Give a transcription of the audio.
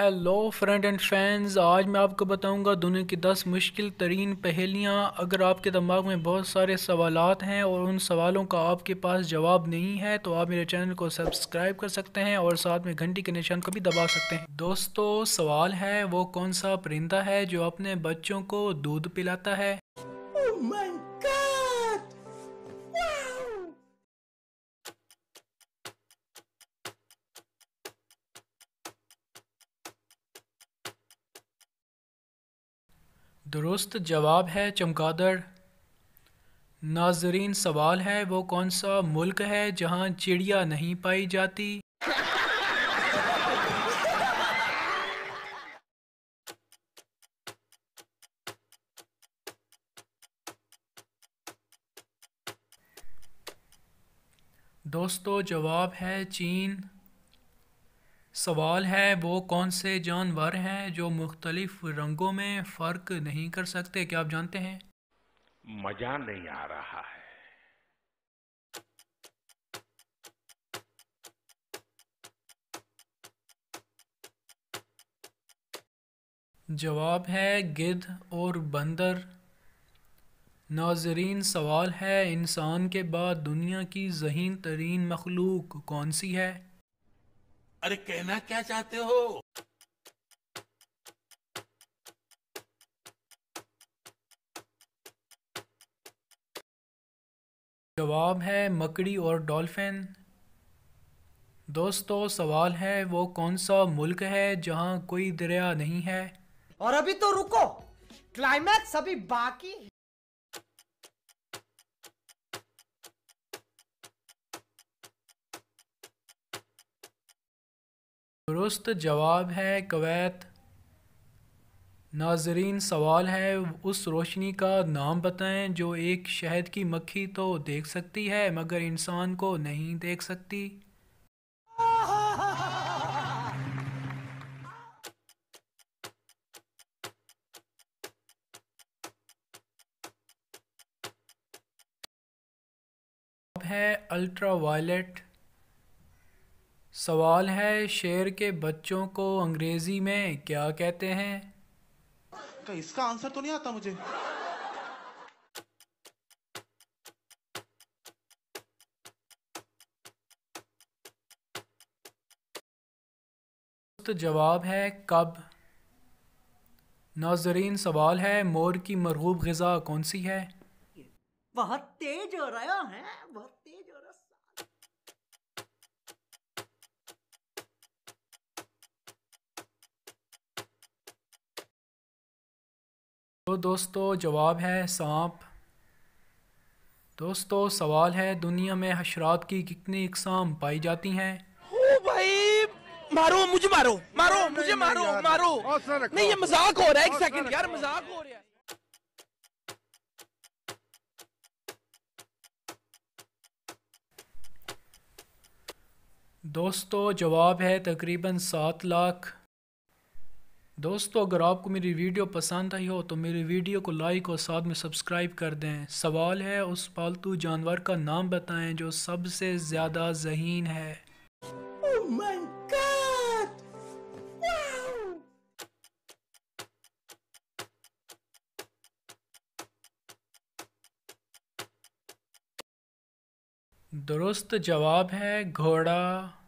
hello friend and fans आज मैं आपको बताऊंगा दुनिया की 10 मुश्किल तरीन पहेलियाँ अगर आपके दिमाग में बहुत सारे सवाल हैं और उन सवालों का आपके पास जवाब नहीं है तो आप मेरे चैनल को सब्सक्राइब कर सकते हैं और साथ में घंटी के निशान को भी दबा सकते हैं दोस्तों सवाल है वो कौन सा परिंदा है जो अपने बच्चों को दूध पिलाता है oh दुरुस्त जवाब है चमकादड़ नाजरीन सवाल है वो कौन सा मुल्क है जहाँ चिड़िया नहीं पाई जाती दोस्तों जवाब है चीन सवाल है वो कौन से जानवर हैं जो मुख्तलिफ रंगों में फ़र्क नहीं कर सकते क्या आप जानते हैं मज़ा नहीं आ रहा है जवाब है गिद्ध और बंदर नाजरीन सवाल है इंसान के बाद दुनिया की जहीन तरीन मखलूक कौन सी है अरे कहना क्या चाहते हो जवाब है मकड़ी और डॉल्फिन दोस्तों सवाल है वो कौन सा मुल्क है जहां कोई दरिया नहीं है और अभी तो रुको क्लाइमैक्स अभी बाकी है दुरुस्त जवाब है कवैत नाजरीन सवाल है उस रोशनी का नाम बताएं जो एक शहद की मक्खी तो देख सकती है मगर इंसान को नहीं देख सकती है अल्ट्रा वायलेट सवाल है शेर के बच्चों को अंग्रेजी में क्या कहते हैं का तो इसका आंसर तो नहीं आता मुझे तो जवाब है कब नाजरीन सवाल है मोर की मरहूब गजा कौन सी है बहुत तेज हो रहा है बहुत तेज तो दोस्तों जवाब है सांप दोस्तों सवाल है दुनिया में हशरात की कितनी इकसाम पाई जाती हैं ओ भाई मारो मुझे मारो मारो नहीं, मुझे नहीं, मारो मारो नहीं ये मजाक हो रहा है एक सेकंड यार मजाक हो रहा है दोस्तों जवाब है तकरीबन सात लाख दोस्तों अगर आपको मेरी वीडियो पसंद आई हो तो मेरी वीडियो को लाइक और साथ में सब्सक्राइब कर दें सवाल है उस पालतू जानवर का नाम बताएं जो सबसे ज़्यादा जहीन है oh दुरुस्त जवाब है घोड़ा